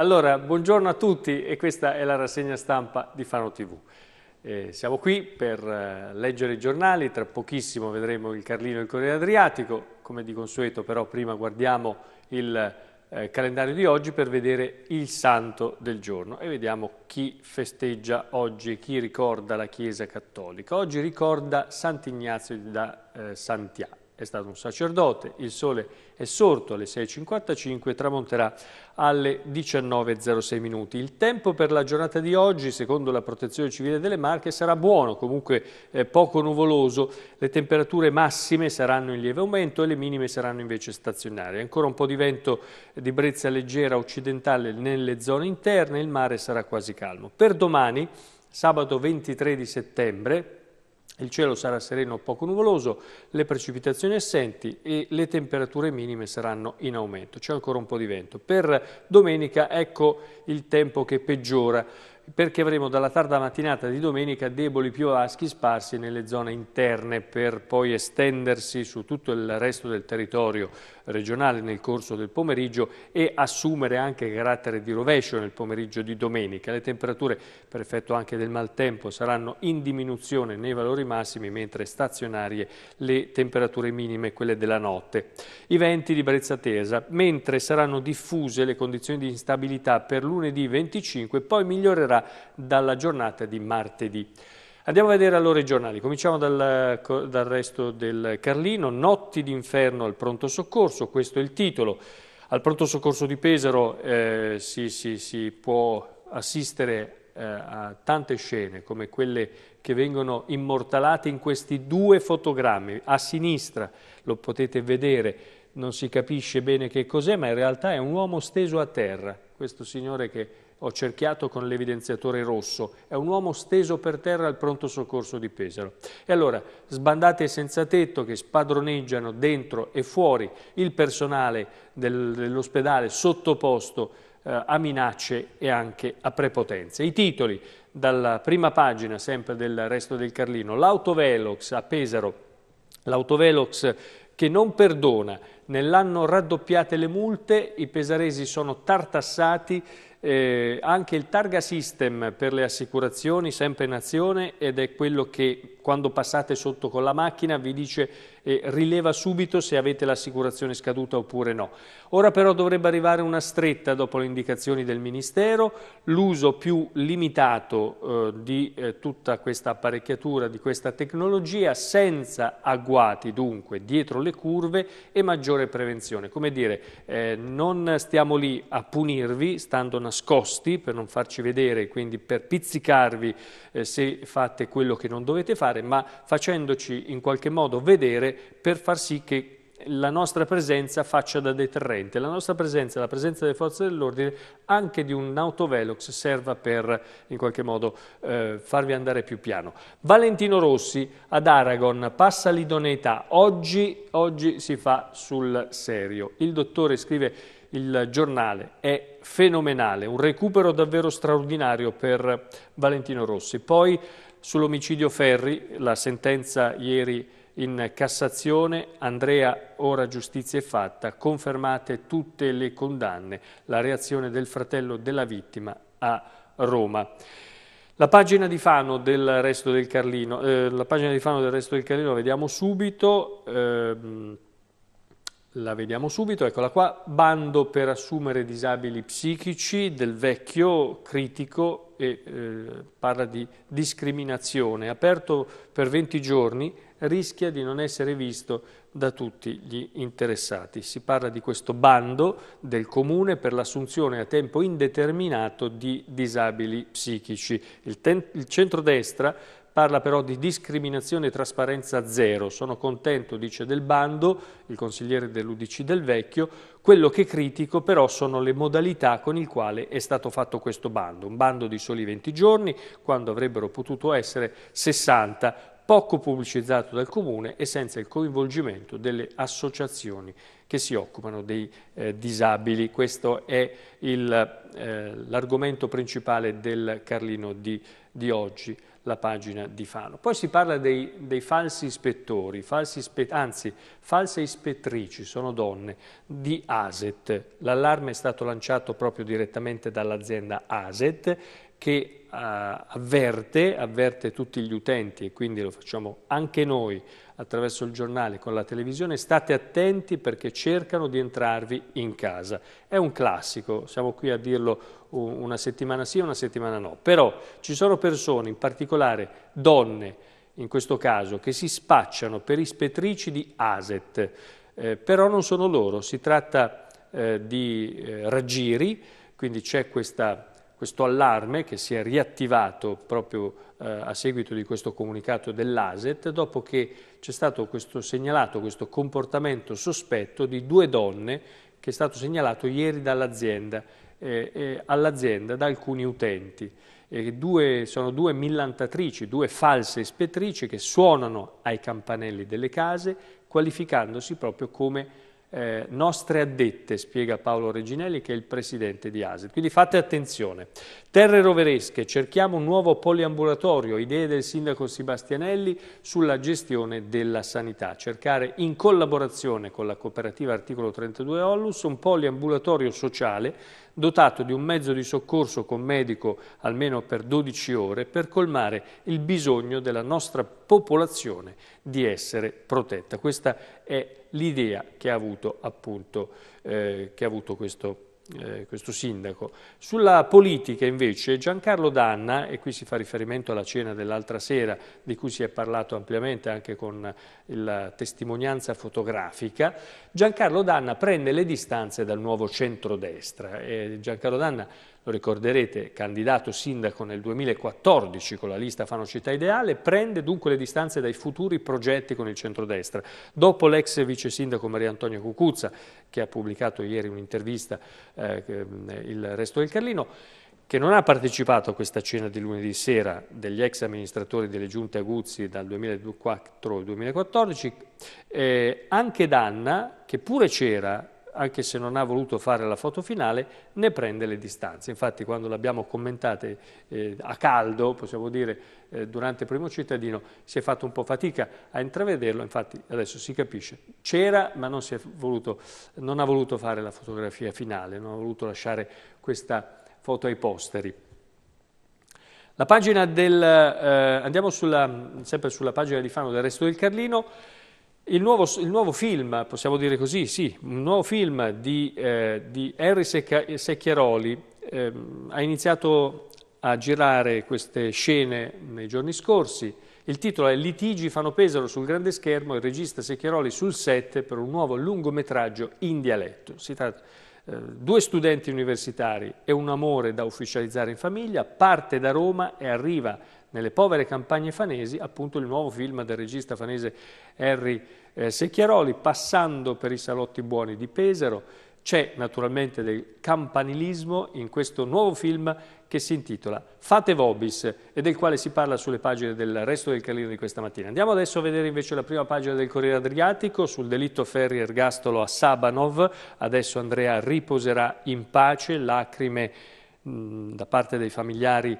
Allora, buongiorno a tutti e questa è la rassegna stampa di Fano TV. Eh, siamo qui per eh, leggere i giornali, tra pochissimo vedremo il Carlino e il Corriere Adriatico, come di consueto però prima guardiamo il eh, calendario di oggi per vedere il santo del giorno e vediamo chi festeggia oggi e chi ricorda la Chiesa Cattolica. Oggi ricorda Sant'Ignazio da eh, Santiago è stato un sacerdote, il sole è sorto alle 6.55 e tramonterà alle 19.06 minuti. Il tempo per la giornata di oggi, secondo la protezione civile delle Marche, sarà buono, comunque eh, poco nuvoloso, le temperature massime saranno in lieve aumento e le minime saranno invece stazionarie. Ancora un po' di vento di brezza leggera occidentale nelle zone interne, il mare sarà quasi calmo. Per domani, sabato 23 di settembre, il cielo sarà sereno o poco nuvoloso, le precipitazioni assenti e le temperature minime saranno in aumento. C'è ancora un po' di vento. Per domenica ecco il tempo che peggiora perché avremo dalla tarda mattinata di domenica deboli piovaschi sparsi nelle zone interne per poi estendersi su tutto il resto del territorio regionale nel corso del pomeriggio e assumere anche carattere di rovescio nel pomeriggio di domenica. Le temperature, per effetto anche del maltempo, saranno in diminuzione nei valori massimi, mentre stazionarie le temperature minime, quelle della notte. I venti di brezza tesa, mentre saranno diffuse le condizioni di instabilità per lunedì 25, poi migliorerà dalla giornata di martedì. Andiamo a vedere allora i giornali, cominciamo dal, dal resto del Carlino, notti d'inferno al pronto soccorso, questo è il titolo. Al pronto soccorso di Pesaro eh, si, si, si, può assistere eh, a tante scene come quelle che vengono immortalate in questi due fotogrammi. A sinistra lo potete vedere, non si capisce bene che cos'è, ma in realtà è un uomo steso a terra, questo signore che ho cerchiato con l'evidenziatore rosso, è un uomo steso per terra al pronto soccorso di Pesaro. E allora, sbandate senza tetto che spadroneggiano dentro e fuori il personale del, dell'ospedale sottoposto eh, a minacce e anche a prepotenze. I titoli dalla prima pagina sempre del resto del Carlino, l'autovelox a Pesaro, l'autovelox che non perdona, nell'anno raddoppiate le multe, i pesaresi sono tartassati eh, anche il targa system per le assicurazioni sempre in azione ed è quello che quando passate sotto con la macchina vi dice eh, rileva subito se avete l'assicurazione scaduta oppure no. Ora però dovrebbe arrivare una stretta dopo le indicazioni del Ministero, l'uso più limitato eh, di eh, tutta questa apparecchiatura, di questa tecnologia, senza agguati dunque dietro le curve e maggiore prevenzione. Come dire, eh, non stiamo lì a punirvi, stando naturalmente nascosti per non farci vedere, quindi per pizzicarvi eh, se fate quello che non dovete fare, ma facendoci in qualche modo vedere per far sì che la nostra presenza faccia da deterrente, la nostra presenza, la presenza delle forze dell'ordine, anche di un autovelox, serva per in qualche modo eh, farvi andare più piano. Valentino Rossi ad Aragon, passa l'idoneità, oggi, oggi si fa sul serio. Il dottore scrive il giornale è fenomenale, un recupero davvero straordinario per Valentino Rossi. Poi sull'omicidio Ferri, la sentenza ieri in Cassazione, Andrea, ora giustizia è fatta, confermate tutte le condanne, la reazione del fratello della vittima a Roma. La pagina di Fano del resto del Carlino, eh, la pagina di Fano del resto del Carlino la vediamo subito. Ehm, la vediamo subito, eccola qua, bando per assumere disabili psichici del vecchio critico e eh, parla di discriminazione, aperto per 20 giorni, rischia di non essere visto da tutti gli interessati. Si parla di questo bando del comune per l'assunzione a tempo indeterminato di disabili psichici. Il, ten- il centrodestra Parla però di discriminazione e trasparenza zero. Sono contento, dice Del Bando, il consigliere dell'Udc del Vecchio. Quello che critico però sono le modalità con il quale è stato fatto questo bando. Un bando di soli 20 giorni, quando avrebbero potuto essere 60 poco pubblicizzato dal Comune e senza il coinvolgimento delle associazioni che si occupano dei eh, disabili. Questo è eh, l'argomento eh, principale del Carlino di, di oggi la pagina di Fano. Poi si parla dei, dei falsi ispettori, falsi ispe, anzi false ispettrici, sono donne, di ASET. L'allarme è stato lanciato proprio direttamente dall'azienda ASET che eh, avverte, avverte tutti gli utenti e quindi lo facciamo anche noi attraverso il giornale, con la televisione, state attenti perché cercano di entrarvi in casa. È un classico, siamo qui a dirlo una settimana sì e una settimana no, però ci sono persone, in particolare donne in questo caso, che si spacciano per ispettrici di ASET, eh, però non sono loro, si tratta eh, di eh, raggiri, quindi c'è questa questo allarme che si è riattivato proprio eh, a seguito di questo comunicato dell'ASET dopo che c'è stato questo segnalato, questo comportamento sospetto di due donne che è stato segnalato ieri dall'azienda, eh, eh, all da alcuni utenti. Due, sono due millantatrici, due false ispettrici che suonano ai campanelli delle case qualificandosi proprio come eh, nostre addette, spiega Paolo Reginelli che è il presidente di ASET. Quindi fate attenzione. Terre roveresche, cerchiamo un nuovo poliambulatorio, idee del sindaco Sebastianelli sulla gestione della sanità. Cercare in collaborazione con la cooperativa Articolo 32 Ollus un poliambulatorio sociale dotato di un mezzo di soccorso con medico almeno per 12 ore per colmare il bisogno della nostra popolazione di essere protetta. Questa è l'idea che ha avuto appunto eh, che ha avuto questo eh, questo sindaco. Sulla politica invece Giancarlo Danna, e qui si fa riferimento alla cena dell'altra sera di cui si è parlato ampiamente anche con la testimonianza fotografica, Giancarlo Danna prende le distanze dal nuovo centrodestra. Eh, Giancarlo Danna lo ricorderete, candidato sindaco nel 2014 con la lista Fano Città Ideale, prende dunque le distanze dai futuri progetti con il centrodestra. Dopo l'ex vice sindaco Maria Antonia Cucuzza, che ha pubblicato ieri un'intervista eh, eh Il Resto del Carlino, che non ha partecipato a questa cena di lunedì sera degli ex amministratori delle giunte Aguzzi dal 2004 al 2014, eh, anche Danna, che pure c'era anche se non ha voluto fare la foto finale, ne prende le distanze. Infatti quando l'abbiamo commentata eh, a caldo, possiamo dire, eh, durante il primo cittadino, si è fatto un po' fatica a intravederlo, infatti adesso si capisce, c'era ma non, voluto, non ha voluto fare la fotografia finale, non ha voluto lasciare questa foto ai posteri. La pagina del, eh, andiamo sulla, sempre sulla pagina di Fano del Resto del Carlino, il nuovo, il nuovo, film, possiamo dire così, sì, un nuovo film di, eh, di Henry Secchiaroli eh, ha iniziato a girare queste scene nei giorni scorsi. Il titolo è Litigi fanno Pesaro sul grande schermo, il regista Secchiaroli sul set per un nuovo lungometraggio in dialetto. Si tratta eh, due studenti universitari e un amore da ufficializzare in famiglia, parte da Roma e arriva nelle povere campagne fanesi, appunto il nuovo film del regista fanese Henry eh, Secchiaroli, passando per i salotti buoni di Pesaro, c'è naturalmente del campanilismo in questo nuovo film che si intitola Fate Vobis e del quale si parla sulle pagine del resto del calino di questa mattina. Andiamo adesso a vedere invece la prima pagina del Corriere Adriatico sul delitto Ferri Ergastolo a Sabanov. Adesso Andrea riposerà in pace, lacrime mh, mm, da parte dei familiari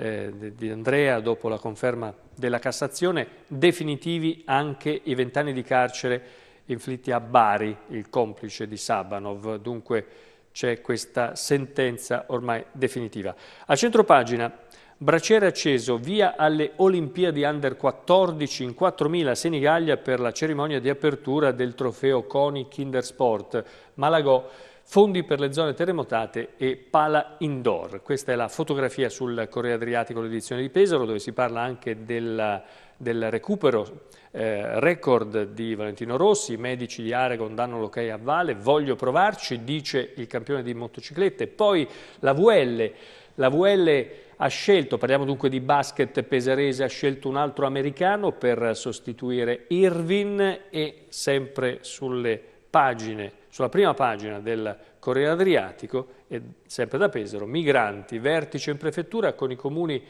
eh, di Andrea dopo la conferma della Cassazione, definitivi anche i vent'anni di carcere inflitti a Bari, il complice di Sabanov. Dunque c'è questa sentenza ormai definitiva. A pagina, Braciere acceso, via alle Olimpiadi Under 14 in 4.000 Senigallia per la cerimonia di apertura del trofeo Coni Kindersport. Malagò fondi per le zone terremotate e pala indoor. Questa è la fotografia sul Corriere Adriatico, l'edizione di Pesaro, dove si parla anche del, del recupero eh, record di Valentino Rossi, i medici di Aragon danno l'ok a Vale, voglio provarci, dice il campione di motociclette. Poi la VL, la VL ha scelto, parliamo dunque di basket pesarese, ha scelto un altro americano per sostituire Irvin e sempre sulle pagine sulla prima pagina del Corriere Adriatico, e sempre da Pesaro, migranti, vertice in prefettura con i comuni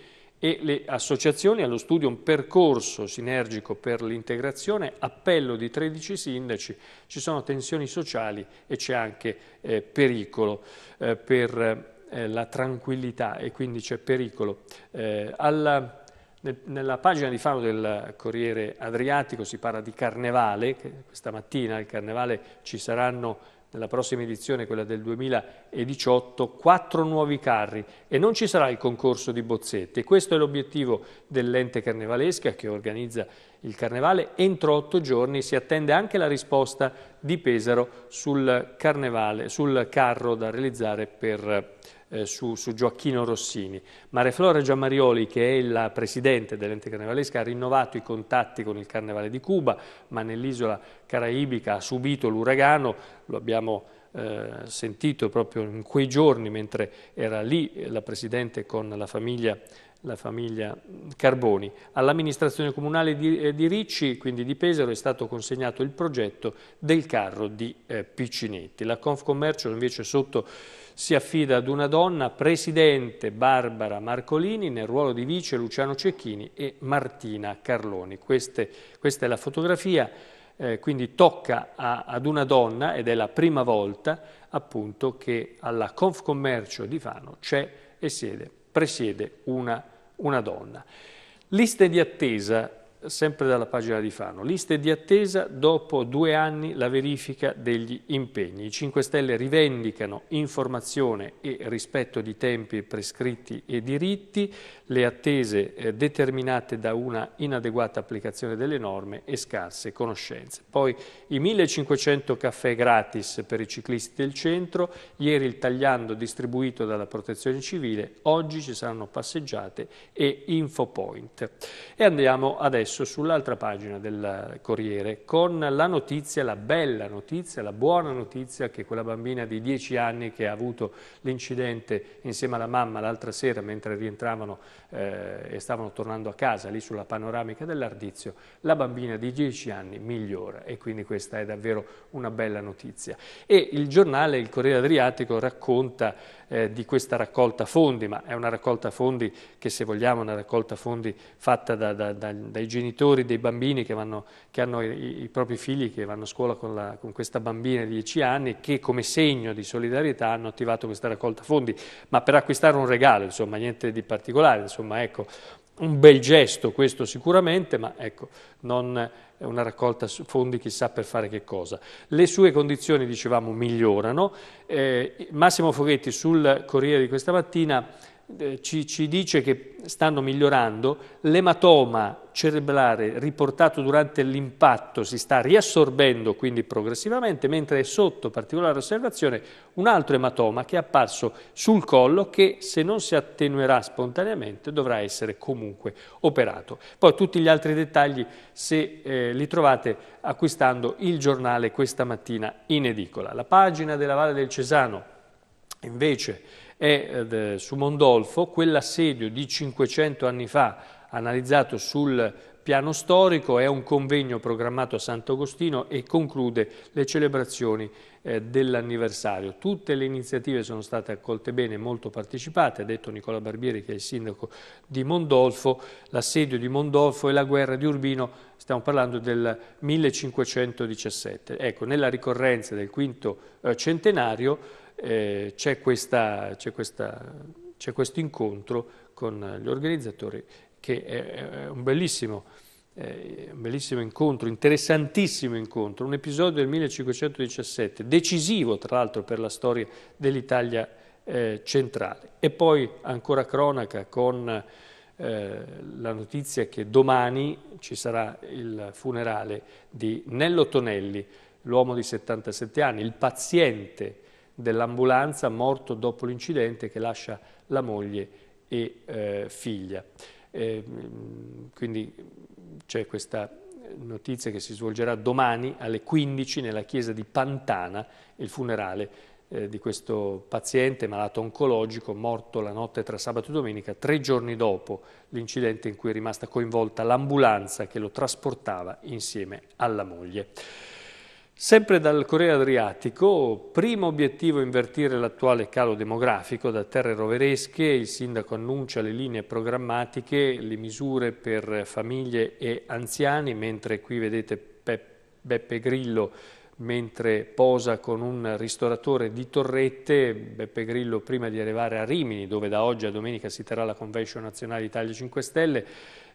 e le associazioni allo studio un percorso sinergico per l'integrazione, appello di 13 sindaci, ci sono tensioni sociali e c'è anche eh, pericolo eh, per eh, la tranquillità e quindi c'è pericolo. Eh, alla nella pagina di Fano del Corriere Adriatico si parla di carnevale, questa mattina il carnevale ci saranno nella prossima edizione, quella del 2018, quattro nuovi carri e non ci sarà il concorso di bozzette. Questo è l'obiettivo dell'ente carnevalesca che organizza il carnevale, entro otto giorni si attende anche la risposta di Pesaro sul, sul carro da realizzare per, eh, su, su, Gioacchino Rossini. Mare Flora Giammarioli, che è la presidente dell'ente carnevalesca, ha rinnovato i contatti con il Carnevale di Cuba, ma nell'isola caraibica ha subito l'uragano, lo abbiamo eh, sentito proprio in quei giorni mentre era lì la presidente con la famiglia la famiglia Carboni. All'amministrazione comunale di, eh, di, Ricci, quindi di Pesaro, è stato consegnato il progetto del carro di eh, Piccinetti. La Confcommercio invece sotto si affida ad una donna, presidente Barbara Marcolini, nel ruolo di vice Luciano Cecchini e Martina Carloni. Queste, questa è la fotografia, eh, quindi tocca a, ad una donna ed è la prima volta appunto che alla Confcommercio di Fano c'è e siede presiede una, una donna. Liste di attesa sempre dalla pagina di Fano. Liste di attesa, dopo due anni la verifica degli impegni. I 5 Stelle rivendicano informazione e rispetto di tempi prescritti e diritti, le attese eh, determinate da una inadeguata applicazione delle norme e scarse conoscenze. Poi i 1500 caffè gratis per i ciclisti del centro, ieri il tagliando distribuito dalla protezione civile, oggi ci saranno passeggiate e infopoint. E andiamo adesso adesso sull'altra pagina del Corriere con la notizia, la bella notizia, la buona notizia che quella bambina di 10 anni che ha avuto l'incidente insieme alla mamma l'altra sera mentre rientravano eh, e stavano tornando a casa lì sulla panoramica dell'Ardizio, la bambina di 10 anni migliora e quindi questa è davvero una bella notizia. E il giornale, il Corriere Adriatico, racconta eh, di questa raccolta fondi, ma è una raccolta fondi che se vogliamo è una raccolta fondi fatta da, da, da, dai genitori genitori dei bambini che, vanno, che hanno i, i, propri figli che vanno a scuola con, la, con questa bambina di 10 anni che come segno di solidarietà hanno attivato questa raccolta fondi, ma per acquistare un regalo, insomma, niente di particolare, insomma, ecco, un bel gesto questo sicuramente, ma ecco, non una raccolta fondi chissà per fare che cosa. Le sue condizioni, dicevamo, migliorano. Eh, Massimo Foghetti sul Corriere di questa mattina eh, ci, ci, dice che stanno migliorando, l'ematoma cerebrale riportato durante l'impatto si sta riassorbendo quindi progressivamente, mentre è sotto particolare osservazione un altro ematoma che è apparso sul collo che se non si attenuerà spontaneamente dovrà essere comunque operato. Poi tutti gli altri dettagli se eh, li trovate acquistando il giornale questa mattina in edicola. La pagina della Valle del Cesano Invece è eh, su Mondolfo quell'assedio di 500 anni fa analizzato sul piano storico, è un convegno programmato a Sant'Agostino e conclude le celebrazioni eh, dell'anniversario. Tutte le iniziative sono state accolte bene, molto partecipate, ha detto Nicola Barbieri che è il sindaco di Mondolfo, l'assedio di Mondolfo e la guerra di Urbino, stiamo parlando del 1517. Ecco, nella ricorrenza del quinto eh, centenario eh, c'è questo incontro con gli organizzatori che è, è un bellissimo eh, un bellissimo incontro, interessantissimo incontro, un episodio del 1517, decisivo tra l'altro per la storia dell'Italia eh, centrale. E poi ancora cronaca con eh, la notizia che domani ci sarà il funerale di Nello Tonelli, l'uomo di 77 anni, il paziente dell'ambulanza morto dopo l'incidente che lascia la moglie e eh, figlia. Eh, mm, quindi c'è questa notizia che si svolgerà domani alle 15 nella chiesa di Pantana, il funerale eh, di questo paziente malato oncologico morto la notte tra sabato e domenica, tre giorni dopo l'incidente in cui è rimasta coinvolta l'ambulanza che lo trasportava insieme alla moglie. Sempre dal Corriere Adriatico, primo obiettivo invertire l'attuale calo demografico da terre roveresche, il sindaco annuncia le linee programmatiche, le misure per famiglie e anziani, mentre qui vedete Beppe Grillo mentre posa con un ristoratore di Torrette, Beppe Grillo prima di arrivare a Rimini, dove da oggi a domenica si terrà la Convention Nazionale Italia 5 Stelle,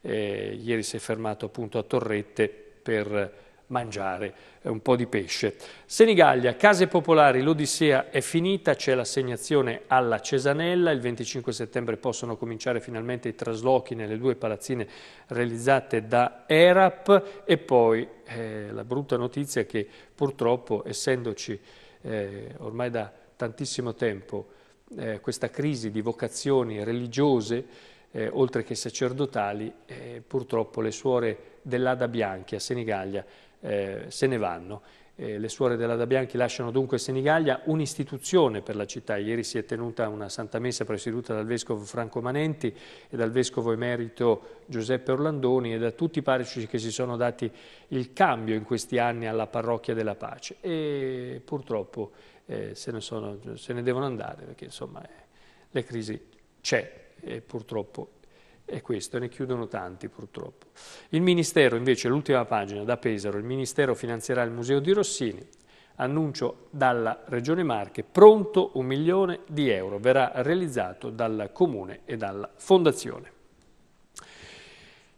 eh, ieri si è fermato appunto a Torrette per mangiare eh, un po' di pesce. Senigallia, case popolari, l'Odissea è finita, c'è l'assegnazione alla Cesanella, il 25 settembre possono cominciare finalmente i traslochi nelle due palazzine realizzate da ERAP e poi eh, la brutta notizia è che purtroppo essendoci eh, ormai da tantissimo tempo eh, questa crisi di vocazioni religiose, eh, oltre che sacerdotali, eh, purtroppo le suore dell'Ada Bianchi a Senigallia eh, se ne vanno. Eh, le suore della Da Bianchi lasciano dunque Senigallia, un'istituzione per la città. Ieri si è tenuta una santa messa presieduta dal vescovo Franco Manenti e dal vescovo emerito Giuseppe Orlandoni e da tutti i parroci che si sono dati il cambio in questi anni alla parrocchia della pace. E purtroppo eh, se, ne sono, se, ne devono andare perché insomma eh, le crisi c'è e purtroppo è questo, ne chiudono tanti purtroppo. Il Ministero, invece, l'ultima pagina da Pesaro, il Ministero finanzierà il Museo di Rossini, annuncio dalla Regione Marche, pronto un milione di euro, verrà realizzato dal Comune e dalla Fondazione.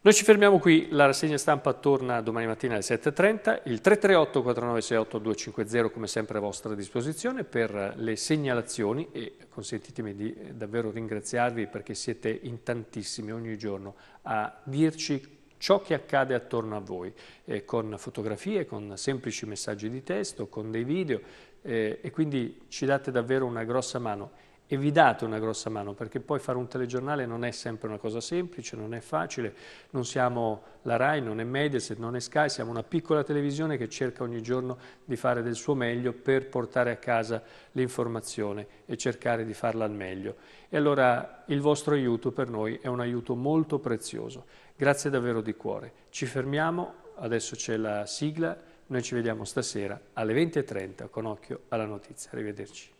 Noi ci fermiamo qui, la rassegna stampa torna domani mattina alle 7.30, il 338 4968 250 come sempre a vostra disposizione per eh, le segnalazioni e consentitemi di eh, davvero ringraziarvi perché siete in tantissimi ogni giorno a dirci ciò che accade attorno a voi, eh, con fotografie, con semplici messaggi di testo, con dei video eh, e quindi ci date davvero una grossa mano e vi date una grossa mano, perché poi fare un telegiornale non è sempre una cosa semplice, non è facile, non siamo la RAI, non è Mediaset, non è Sky, siamo una piccola televisione che cerca ogni giorno di fare del suo meglio per portare a casa l'informazione e cercare di farla al meglio. E allora il vostro aiuto per noi è un aiuto molto prezioso. Grazie davvero di cuore. Ci fermiamo, adesso c'è la sigla, noi ci vediamo stasera alle 20.30 con occhio alla notizia. Arrivederci.